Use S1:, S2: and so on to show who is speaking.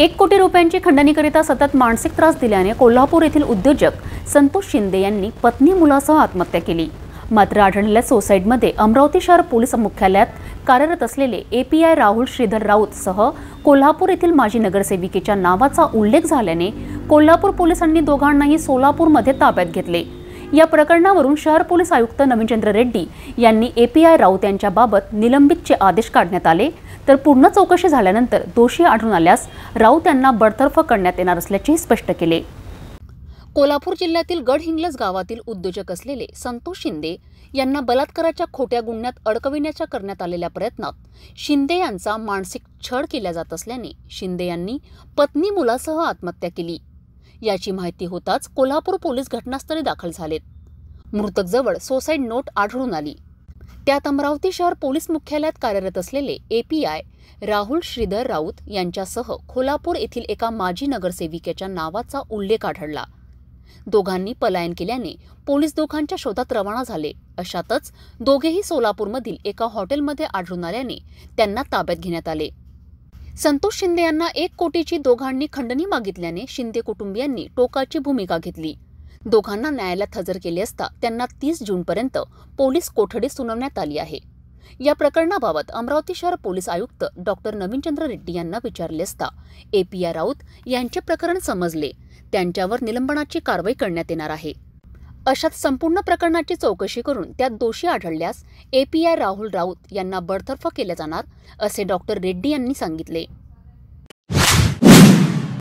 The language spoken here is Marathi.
S1: एक कोटी रुपयांची खंडणीकरिता सतत मानसिक त्रास दिल्याने कोल्हापूर येथील उद्योजक संतोष शिंदे यांनी पत्नी मुलासह आत्महत्या केली मात्र आढळलेल्या सोसायटमध्ये अमरावती शहर पोलीस मुख्यालयात कार्यरत असलेले A P I Rahul Shridhar Raut सह कोल्हापूर येथील माजी नगरसेविकेच्या नावाचा उल्लेख झाल्याने कोल्हापूर पोलिसांनी दोघांनाही सोलापूरमध्ये ताब्यात घेतले या प्रकरणावरून शहर पोलीस आयुक्त नवीनचंद्र रेड्डी यांनी ए पी आय राऊत यांच्याबाबत निलंबितचे आदेश काढण्यात आले तर पूर्ण चौकशी झाल्यानंतर दोषी आढळून आल्यास राऊत यांना बडतर्फ करण्यात येणार असल्याचे स्पष्ट केले कोल्हापूर जिल्ह्यातील गडहिंग्लज गावातील उद्योजक असलेले संतोष शिंदे यांना बलात्काराच्या खोट्या गुन्ह्यात अडकविण्याच्या करण्यात आलेल्या प्रयत्नात शिंदे यांचा मानसिक छळ केला जात असल्याने शिंदे यांनी पत्नी मुलासह आत्महत्या केली याची माहिती होताच कोल्हापूर पोलीस घटनास्थळी दाखल झालेत मृतकजवळ सोसाईड नोट आढळून आली त्यात अमरावती शहर पोलीस मुख्यालयात कार्यरत असलेले एपीआय राहुल श्रीधर राऊत यांच्यासह कोल्हापूर येथील एका माजी नगरसेविकेच्या नावाचा उल्लेख आढळला दोघांनी पलायन केल्याने पोलीस दोघांच्या शोधात रवाना झाले अशातच दोघेही सोलापूरमधील एका हॉटेलमध्ये आढळून आल्याने त्यांना ताब्यात घेण्यात आले संतोष शिंदे यांना एक कोटीची दोघांनी खंडणी मागितल्याने शिंदे कुटुंबियांनी टोकाची भूमिका घेतली दोघांना न्यायालयात हजर केले असता त्यांना तीस जूनपर्यंत पोलीस कोठडी सुनावण्यात आली आहे या प्रकरणाबाबत अमरावती शहर पोलीस आयुक्त डॉक्टर नवीनचंद्र रेड्डी यांना विचारले असता ए पी आर राऊत यांचे प्रकरण समजले त्यांच्यावर निलंबनाची कारवाई करण्यात येणार आहे अशात संपूर्ण प्रकरणाची चौकशी करून त्यात दोषी आढळल्यास A P I Rahul Raut यांना बडतर्फ केले जाणार असे डॉक्टर रेड्डी यांनी सांगितले